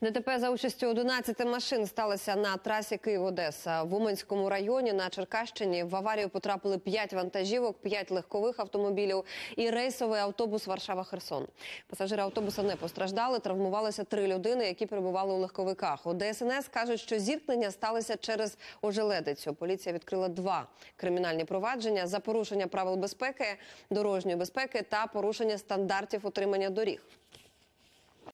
ДТП за участю 11 машин сталося на трасі Київ-Одеса в Уманському районі на Черкащині. В аварію потрапили 5 вантажівок, 5 легкових автомобілів і рейсовий автобус Варшава-Херсон. Пасажири автобуса не постраждали. Травмувалися три людини, які перебували у легковиках. У ДСНС кажуть, що зіткнення сталося через ожеледицю. Поліція відкрила два кримінальні провадження за порушення правил безпеки, дорожньої безпеки та порушення стандартів утримання доріг.